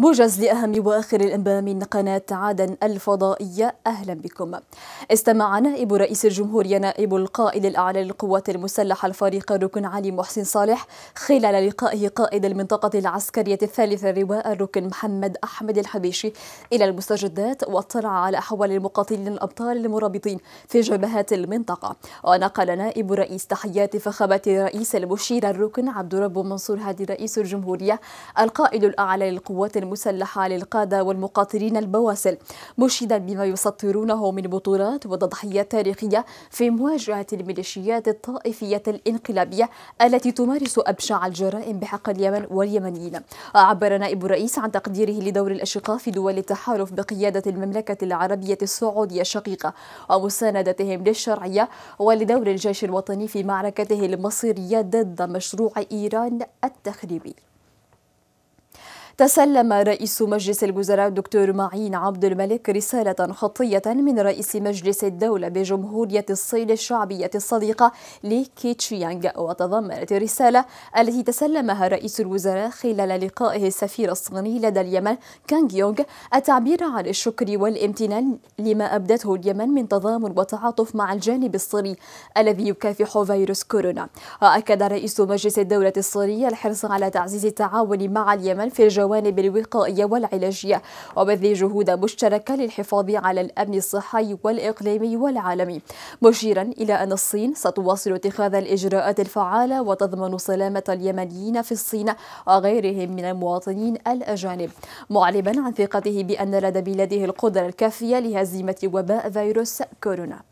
موجز لأهم وآخر الأنباء من قناة عدن الفضائية أهلا بكم استمع نائب رئيس الجمهورية نائب القائد الأعلى للقوات المسلحة الفريق الركن علي محسن صالح خلال لقائه قائد المنطقة العسكرية الثالثة الرواء الركن محمد أحمد الحبيشي إلى المستجدات واطلع على أحوال المقاتلين الأبطال المرابطين في جبهات المنطقة ونقل نائب رئيس تحيات فخامة رئيس المشير الركن عبد رب منصور هادي رئيس الجمهورية القائد الأعلى للقوات المسلحة المسلحة للقادة والمقاتلين البواسل مشيدا بما يسطرونه من بطولات وتضحيات تاريخية في مواجهة الميليشيات الطائفية الانقلابية التي تمارس أبشع الجرائم بحق اليمن واليمنيين عبر نائب الرئيس عن تقديره لدور الأشقاء في دول التحالف بقيادة المملكة العربية السعودية الشقيقة ومساندتهم للشرعية ولدور الجيش الوطني في معركته المصيرية ضد مشروع إيران التخريبي تسلم رئيس مجلس الوزراء الدكتور معين عبد الملك رسالة خطية من رئيس مجلس الدولة بجمهورية الصين الشعبية الصديقة لي كي تشيانغ وتضمنت الرسالة التي تسلمها رئيس الوزراء خلال لقائه السفير الصيني لدى اليمن كانغ يونغ التعبير عن الشكر والامتنان لما أبدته اليمن من تضامن وتعاطف مع الجانب الصيني الذي يكافح فيروس كورونا وأكد رئيس مجلس الدولة الصيني الحرص على تعزيز التعاون مع اليمن في الجو الجوانب الوقائية والعلاجية وبذل جهود مشتركة للحفاظ على الأمن الصحي والإقليمي والعالمي مشيرا إلى أن الصين ستواصل اتخاذ الإجراءات الفعالة وتضمن سلامة اليمنيين في الصين وغيرهم من المواطنين الأجانب معلبا عن ثقته بأن لدى بلاده القدرة الكافية لهزيمة وباء فيروس كورونا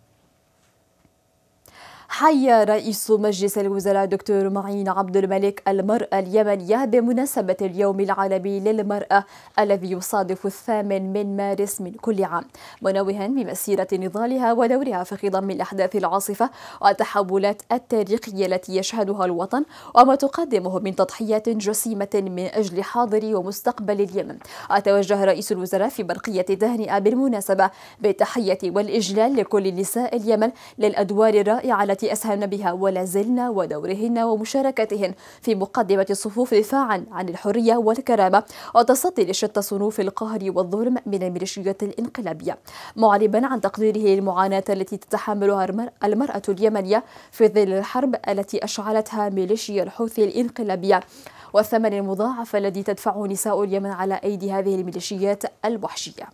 حيا رئيس مجلس الوزراء دكتور معين عبد الملك المرأة اليمنية بمناسبة اليوم العالمي للمرأة الذي يصادف الثامن من مارس من كل عام منوها بمسيرة نضالها ودورها في خضم الأحداث العاصفة والتحولات التاريخية التي يشهدها الوطن وما تقدمه من تضحيات جسيمة من أجل حاضر ومستقبل اليمن أتوجه رئيس الوزراء في برقية تهنئة بالمناسبة بالتحية والإجلال لكل نساء اليمن للأدوار الرائعة التي أسهلن بها ولازلن ودورهن ومشاركتهن في مقدمة الصفوف دفاعا عن الحرية والكرامة وتصدي لشتى صنوف القهر والظلم من الميليشيات الانقلابية معربا عن تقديره للمعاناة التي تتحملها المرأة اليمنية في ظل الحرب التي أشعلتها ميليشيا الحوثي الانقلابية والثمن المضاعف الذي تدفعه نساء اليمن على أيدي هذه الميليشيات الوحشية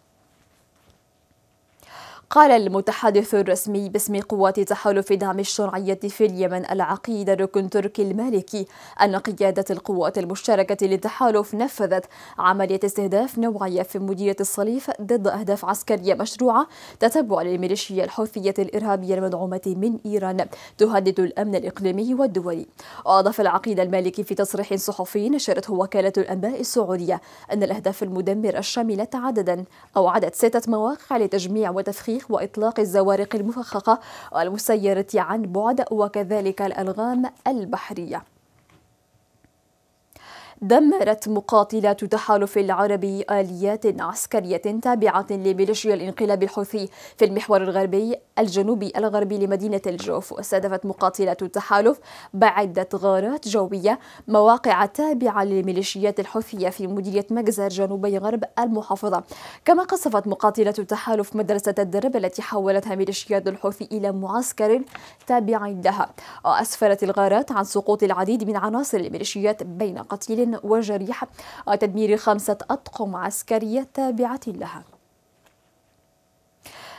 قال المتحدث الرسمي باسم قوات تحالف دعم الشرعية في اليمن العقيد الركن تركي المالكي أن قيادة القوات المشتركة للتحالف نفذت عملية استهداف نوعية في مديرية الصليف ضد أهداف عسكرية مشروعة تتبع للميليشيا الحوثية الإرهابية المدعومة من إيران تهدد الأمن الإقليمي والدولي وأضاف العقيد المالكي في تصريح صحفي نشرته وكالة الأنباء السعودية أن الأهداف المدمرة شملت عددا أو عدد ستة مواقع لتجميع وتفخيخ الصواريخ وإطلاق الزوارق المفخخة والمسيرة عن بعد وكذلك الألغام البحرية دمرت مقاتلات التحالف العربي آليات عسكرية تابعة لميليشيا الانقلاب الحوثي في المحور الغربي الجنوبي الغربي لمدينة الجوف واستهدفت مقاتلات التحالف بعدة غارات جوية مواقع تابعة للميليشيات الحوثية في مديرية مجزر جنوبي غرب المحافظة كما قصفت مقاتلات التحالف مدرسة الدرب التي حولتها ميليشيات الحوثي إلى معسكر تابع لها وأسفرت الغارات عن سقوط العديد من عناصر الميليشيات بين قتيل وجريح وتدمير خمسة أطقم عسكرية تابعة لها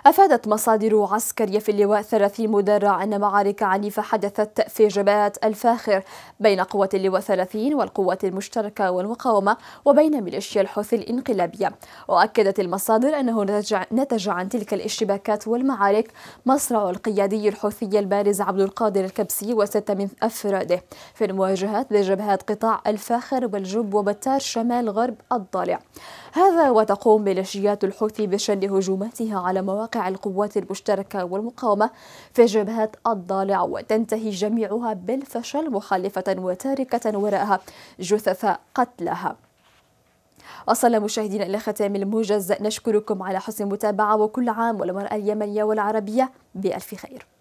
أفادت مصادر عسكرية في اللواء 30 مدرع أن معارك عنيفة حدثت في جبهة الفاخر بين قوة اللواء 30 والقوات المشتركة والمقاومة وبين ميليشيا الحوثي الإنقلابية وأكدت المصادر أنه نتج عن تلك الاشتباكات والمعارك مصرع القيادي الحوثي البارز عبد القادر الكبسي وستة من أفراده في المواجهات لجبهات قطاع الفاخر والجب وبتار شمال غرب الضالع هذا وتقوم ميليشيات الحوثي بشن هجوماتها على مواقع القوات المشتركة والمقاومة في جبهات الضالع وتنتهي جميعها بالفشل مخالفة وتاركة وراءها جثث قتلها وصل مشاهدينا إلى ختام الموجز نشكركم على حسن المتابعة وكل عام والمرأة اليمنية والعربية بألف خير